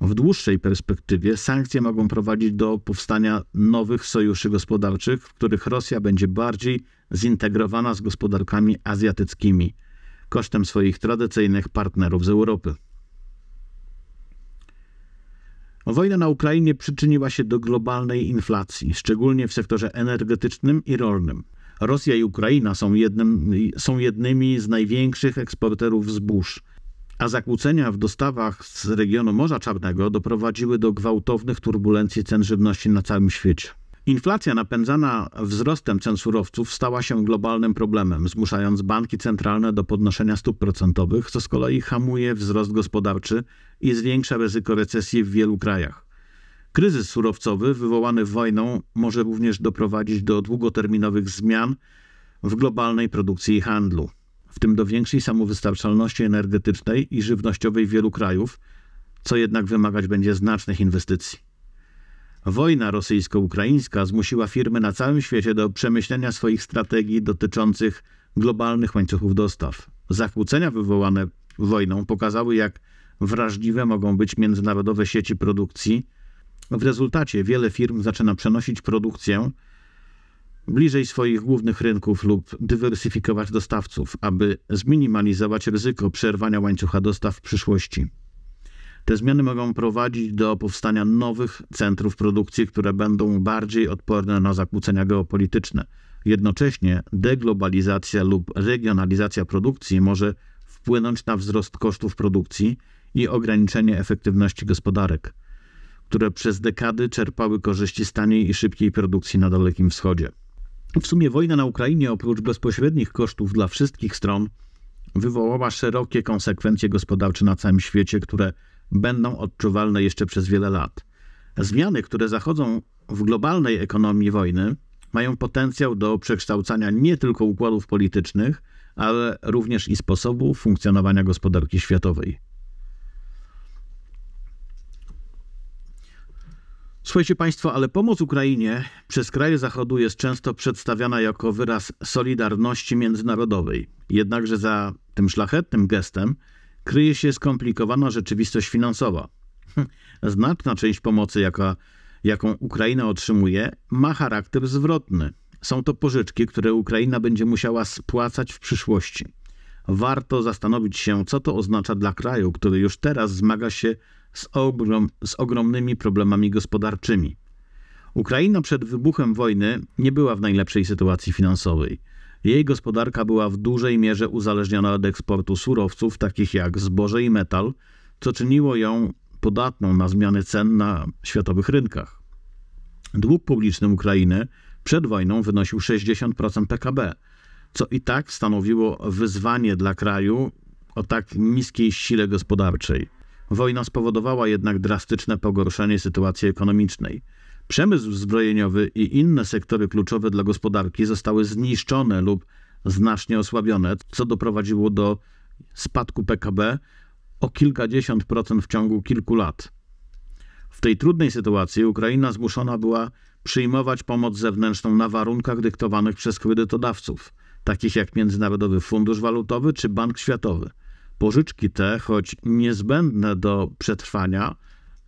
w dłuższej perspektywie sankcje mogą prowadzić do powstania nowych sojuszy gospodarczych, w których Rosja będzie bardziej zintegrowana z gospodarkami azjatyckimi kosztem swoich tradycyjnych partnerów z Europy. Wojna na Ukrainie przyczyniła się do globalnej inflacji, szczególnie w sektorze energetycznym i rolnym. Rosja i Ukraina są, jednym, są jednymi z największych eksporterów zbóż a zakłócenia w dostawach z regionu Morza Czarnego doprowadziły do gwałtownych turbulencji cen żywności na całym świecie. Inflacja napędzana wzrostem cen surowców stała się globalnym problemem, zmuszając banki centralne do podnoszenia stóp procentowych, co z kolei hamuje wzrost gospodarczy i zwiększa ryzyko recesji w wielu krajach. Kryzys surowcowy wywołany wojną może również doprowadzić do długoterminowych zmian w globalnej produkcji i handlu w tym do większej samowystarczalności energetycznej i żywnościowej wielu krajów, co jednak wymagać będzie znacznych inwestycji. Wojna rosyjsko-ukraińska zmusiła firmy na całym świecie do przemyślenia swoich strategii dotyczących globalnych łańcuchów dostaw. Zakłócenia wywołane wojną pokazały, jak wrażliwe mogą być międzynarodowe sieci produkcji. W rezultacie wiele firm zaczyna przenosić produkcję bliżej swoich głównych rynków lub dywersyfikować dostawców, aby zminimalizować ryzyko przerwania łańcucha dostaw w przyszłości. Te zmiany mogą prowadzić do powstania nowych centrów produkcji, które będą bardziej odporne na zakłócenia geopolityczne. Jednocześnie deglobalizacja lub regionalizacja produkcji może wpłynąć na wzrost kosztów produkcji i ograniczenie efektywności gospodarek, które przez dekady czerpały korzyści z taniej i szybkiej produkcji na Dalekim Wschodzie. W sumie wojna na Ukrainie, oprócz bezpośrednich kosztów dla wszystkich stron, wywołała szerokie konsekwencje gospodarcze na całym świecie, które będą odczuwalne jeszcze przez wiele lat. Zmiany, które zachodzą w globalnej ekonomii wojny, mają potencjał do przekształcania nie tylko układów politycznych, ale również i sposobu funkcjonowania gospodarki światowej. Słuchajcie Państwo, ale pomoc Ukrainie przez kraje Zachodu jest często przedstawiana jako wyraz solidarności międzynarodowej. Jednakże za tym szlachetnym gestem kryje się skomplikowana rzeczywistość finansowa. Znaczna część pomocy, jaka, jaką Ukraina otrzymuje, ma charakter zwrotny. Są to pożyczki, które Ukraina będzie musiała spłacać w przyszłości. Warto zastanowić się, co to oznacza dla kraju, który już teraz zmaga się z z, ogrom, z ogromnymi problemami gospodarczymi. Ukraina przed wybuchem wojny nie była w najlepszej sytuacji finansowej. Jej gospodarka była w dużej mierze uzależniona od eksportu surowców takich jak zboże i metal, co czyniło ją podatną na zmiany cen na światowych rynkach. Dług publiczny Ukrainy przed wojną wynosił 60% PKB, co i tak stanowiło wyzwanie dla kraju o tak niskiej sile gospodarczej. Wojna spowodowała jednak drastyczne pogorszenie sytuacji ekonomicznej. Przemysł zbrojeniowy i inne sektory kluczowe dla gospodarki zostały zniszczone lub znacznie osłabione, co doprowadziło do spadku PKB o kilkadziesiąt procent w ciągu kilku lat. W tej trudnej sytuacji Ukraina zmuszona była przyjmować pomoc zewnętrzną na warunkach dyktowanych przez kredytodawców, takich jak Międzynarodowy Fundusz Walutowy czy Bank Światowy. Pożyczki te, choć niezbędne do przetrwania,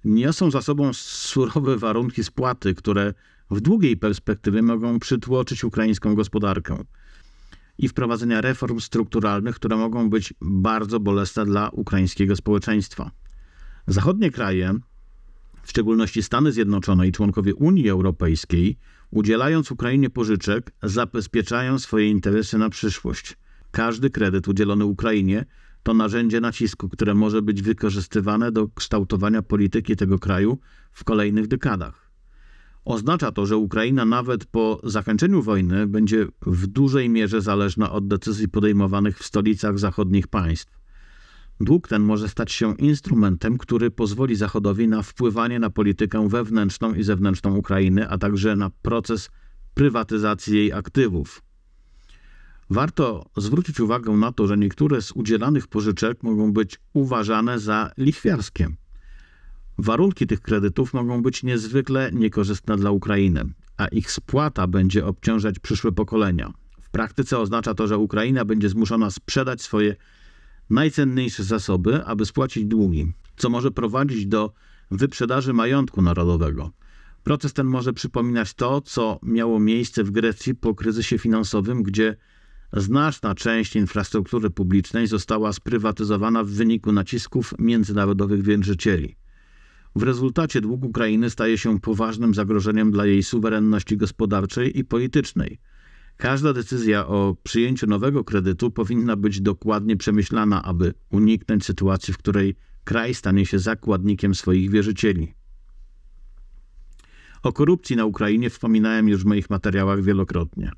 niosą za sobą surowe warunki spłaty, które w długiej perspektywie mogą przytłoczyć ukraińską gospodarkę i wprowadzenia reform strukturalnych, które mogą być bardzo bolesne dla ukraińskiego społeczeństwa. Zachodnie kraje, w szczególności Stany Zjednoczone i członkowie Unii Europejskiej, udzielając Ukrainie pożyczek, zabezpieczają swoje interesy na przyszłość. Każdy kredyt udzielony Ukrainie to narzędzie nacisku, które może być wykorzystywane do kształtowania polityki tego kraju w kolejnych dekadach. Oznacza to, że Ukraina nawet po zakończeniu wojny będzie w dużej mierze zależna od decyzji podejmowanych w stolicach zachodnich państw. Dług ten może stać się instrumentem, który pozwoli Zachodowi na wpływanie na politykę wewnętrzną i zewnętrzną Ukrainy, a także na proces prywatyzacji jej aktywów. Warto zwrócić uwagę na to, że niektóre z udzielanych pożyczek mogą być uważane za lichwiarskie. Warunki tych kredytów mogą być niezwykle niekorzystne dla Ukrainy, a ich spłata będzie obciążać przyszłe pokolenia. W praktyce oznacza to, że Ukraina będzie zmuszona sprzedać swoje najcenniejsze zasoby, aby spłacić długi, co może prowadzić do wyprzedaży majątku narodowego. Proces ten może przypominać to, co miało miejsce w Grecji po kryzysie finansowym, gdzie Znaczna część infrastruktury publicznej została sprywatyzowana w wyniku nacisków międzynarodowych wierzycieli. W rezultacie dług Ukrainy staje się poważnym zagrożeniem dla jej suwerenności gospodarczej i politycznej. Każda decyzja o przyjęciu nowego kredytu powinna być dokładnie przemyślana, aby uniknąć sytuacji, w której kraj stanie się zakładnikiem swoich wierzycieli. O korupcji na Ukrainie wspominałem już w moich materiałach wielokrotnie.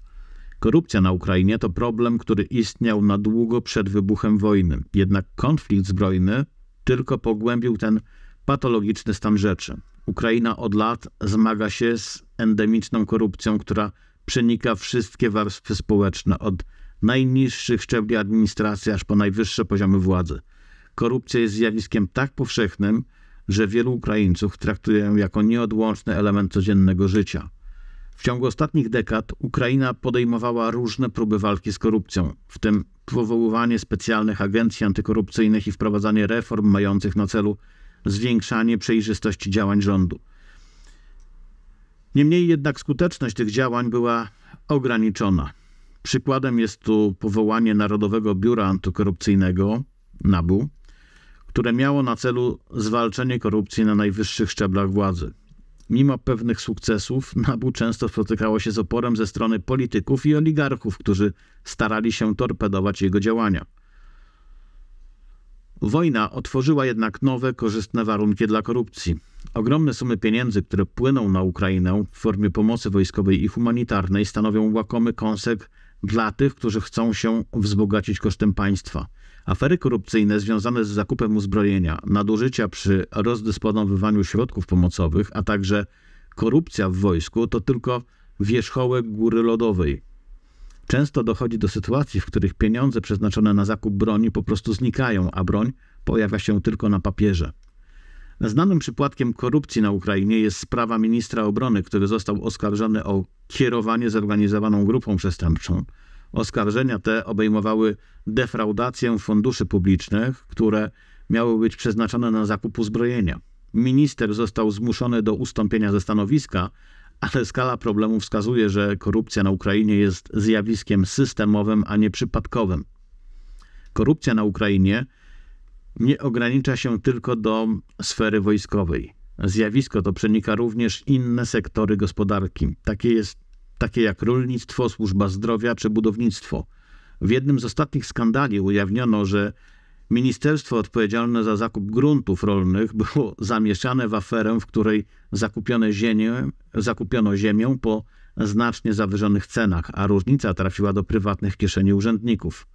Korupcja na Ukrainie to problem, który istniał na długo przed wybuchem wojny, jednak konflikt zbrojny tylko pogłębił ten patologiczny stan rzeczy. Ukraina od lat zmaga się z endemiczną korupcją, która przenika wszystkie warstwy społeczne, od najniższych szczebli administracji aż po najwyższe poziomy władzy. Korupcja jest zjawiskiem tak powszechnym, że wielu Ukraińców traktuje ją jako nieodłączny element codziennego życia. W ciągu ostatnich dekad Ukraina podejmowała różne próby walki z korupcją, w tym powoływanie specjalnych agencji antykorupcyjnych i wprowadzanie reform mających na celu zwiększanie przejrzystości działań rządu. Niemniej jednak skuteczność tych działań była ograniczona. Przykładem jest tu powołanie Narodowego Biura Antykorupcyjnego NABU, które miało na celu zwalczenie korupcji na najwyższych szczeblach władzy. Mimo pewnych sukcesów, Nabu często spotykało się z oporem ze strony polityków i oligarchów, którzy starali się torpedować jego działania. Wojna otworzyła jednak nowe, korzystne warunki dla korupcji. Ogromne sumy pieniędzy, które płyną na Ukrainę w formie pomocy wojskowej i humanitarnej, stanowią łakomy kąsek dla tych, którzy chcą się wzbogacić kosztem państwa – Afery korupcyjne związane z zakupem uzbrojenia, nadużycia przy rozdysponowywaniu środków pomocowych, a także korupcja w wojsku to tylko wierzchołek góry lodowej. Często dochodzi do sytuacji, w których pieniądze przeznaczone na zakup broni po prostu znikają, a broń pojawia się tylko na papierze. Znanym przypadkiem korupcji na Ukrainie jest sprawa ministra obrony, który został oskarżony o kierowanie zorganizowaną grupą przestępczą. Oskarżenia te obejmowały defraudację funduszy publicznych, które miały być przeznaczone na zakup uzbrojenia. Minister został zmuszony do ustąpienia ze stanowiska, ale skala problemu wskazuje, że korupcja na Ukrainie jest zjawiskiem systemowym, a nie przypadkowym. Korupcja na Ukrainie nie ogranicza się tylko do sfery wojskowej. Zjawisko to przenika również inne sektory gospodarki. Takie jest takie jak rolnictwo, służba zdrowia czy budownictwo. W jednym z ostatnich skandali ujawniono, że ministerstwo odpowiedzialne za zakup gruntów rolnych było zamieszane w aferę, w której zakupione ziemię, zakupiono ziemię po znacznie zawyżonych cenach, a różnica trafiła do prywatnych kieszeni urzędników.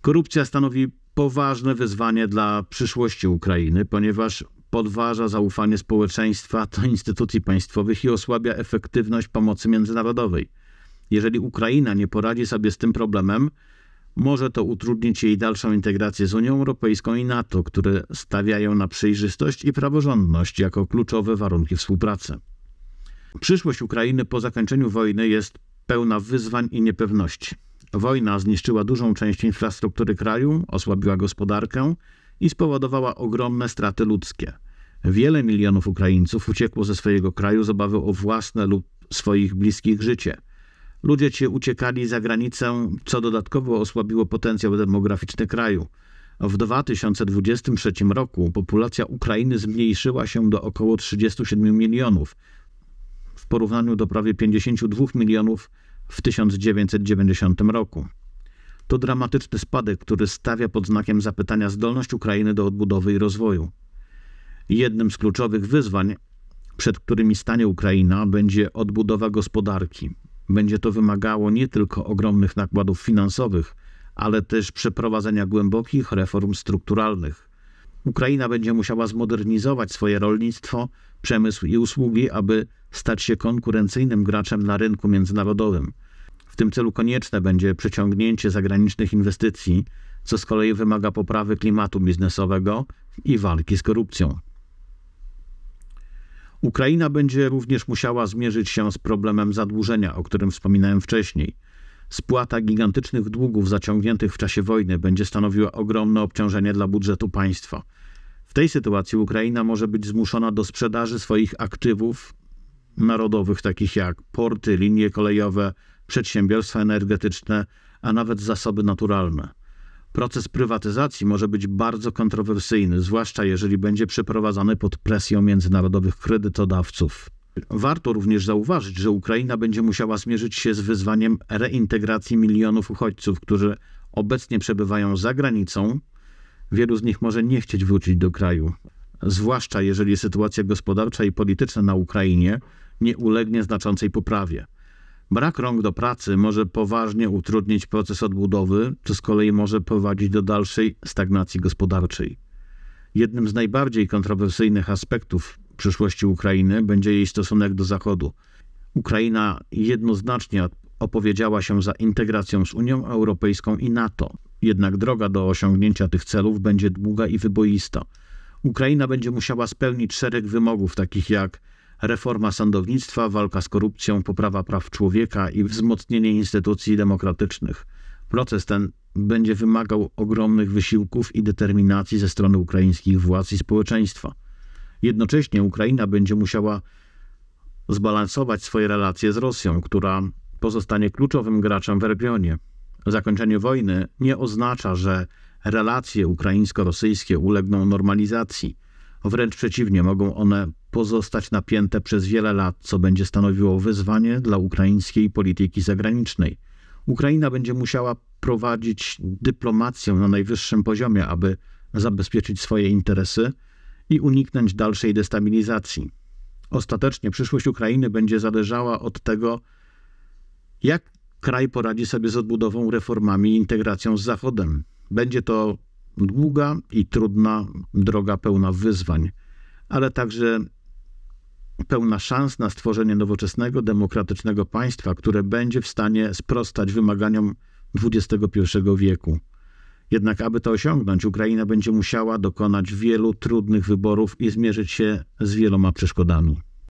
Korupcja stanowi poważne wyzwanie dla przyszłości Ukrainy, ponieważ podważa zaufanie społeczeństwa do instytucji państwowych i osłabia efektywność pomocy międzynarodowej. Jeżeli Ukraina nie poradzi sobie z tym problemem, może to utrudnić jej dalszą integrację z Unią Europejską i NATO, które stawiają na przejrzystość i praworządność jako kluczowe warunki współpracy. Przyszłość Ukrainy po zakończeniu wojny jest pełna wyzwań i niepewności. Wojna zniszczyła dużą część infrastruktury kraju, osłabiła gospodarkę i spowodowała ogromne straty ludzkie. Wiele milionów Ukraińców uciekło ze swojego kraju z obawy o własne lub swoich bliskich życie. Ludzie ci uciekali za granicę, co dodatkowo osłabiło potencjał demograficzny kraju. W 2023 roku populacja Ukrainy zmniejszyła się do około 37 milionów, w porównaniu do prawie 52 milionów w 1990 roku. To dramatyczny spadek, który stawia pod znakiem zapytania zdolność Ukrainy do odbudowy i rozwoju. Jednym z kluczowych wyzwań, przed którymi stanie Ukraina, będzie odbudowa gospodarki. Będzie to wymagało nie tylko ogromnych nakładów finansowych, ale też przeprowadzenia głębokich reform strukturalnych. Ukraina będzie musiała zmodernizować swoje rolnictwo, przemysł i usługi, aby stać się konkurencyjnym graczem na rynku międzynarodowym. W tym celu konieczne będzie przyciągnięcie zagranicznych inwestycji, co z kolei wymaga poprawy klimatu biznesowego i walki z korupcją. Ukraina będzie również musiała zmierzyć się z problemem zadłużenia, o którym wspominałem wcześniej. Spłata gigantycznych długów zaciągniętych w czasie wojny będzie stanowiła ogromne obciążenie dla budżetu państwa. W tej sytuacji Ukraina może być zmuszona do sprzedaży swoich aktywów narodowych, takich jak porty, linie kolejowe, przedsiębiorstwa energetyczne, a nawet zasoby naturalne. Proces prywatyzacji może być bardzo kontrowersyjny, zwłaszcza jeżeli będzie przeprowadzany pod presją międzynarodowych kredytodawców. Warto również zauważyć, że Ukraina będzie musiała zmierzyć się z wyzwaniem reintegracji milionów uchodźców, którzy obecnie przebywają za granicą. Wielu z nich może nie chcieć wrócić do kraju, zwłaszcza jeżeli sytuacja gospodarcza i polityczna na Ukrainie nie ulegnie znaczącej poprawie. Brak rąk do pracy może poważnie utrudnić proces odbudowy, co z kolei może prowadzić do dalszej stagnacji gospodarczej. Jednym z najbardziej kontrowersyjnych aspektów przyszłości Ukrainy będzie jej stosunek do Zachodu. Ukraina jednoznacznie opowiedziała się za integracją z Unią Europejską i NATO. Jednak droga do osiągnięcia tych celów będzie długa i wyboista. Ukraina będzie musiała spełnić szereg wymogów, takich jak reforma sądownictwa, walka z korupcją, poprawa praw człowieka i wzmocnienie instytucji demokratycznych. Proces ten będzie wymagał ogromnych wysiłków i determinacji ze strony ukraińskich władz i społeczeństwa. Jednocześnie Ukraina będzie musiała zbalansować swoje relacje z Rosją, która pozostanie kluczowym graczem w regionie. Zakończenie wojny nie oznacza, że relacje ukraińsko-rosyjskie ulegną normalizacji. Wręcz przeciwnie, mogą one pozostać napięte przez wiele lat, co będzie stanowiło wyzwanie dla ukraińskiej polityki zagranicznej. Ukraina będzie musiała prowadzić dyplomację na najwyższym poziomie, aby zabezpieczyć swoje interesy i uniknąć dalszej destabilizacji. Ostatecznie przyszłość Ukrainy będzie zależała od tego, jak kraj poradzi sobie z odbudową, reformami i integracją z Zachodem. Będzie to długa i trudna droga pełna wyzwań, ale także pełna szans na stworzenie nowoczesnego, demokratycznego państwa, które będzie w stanie sprostać wymaganiom XXI wieku. Jednak, aby to osiągnąć, Ukraina będzie musiała dokonać wielu trudnych wyborów i zmierzyć się z wieloma przeszkodami.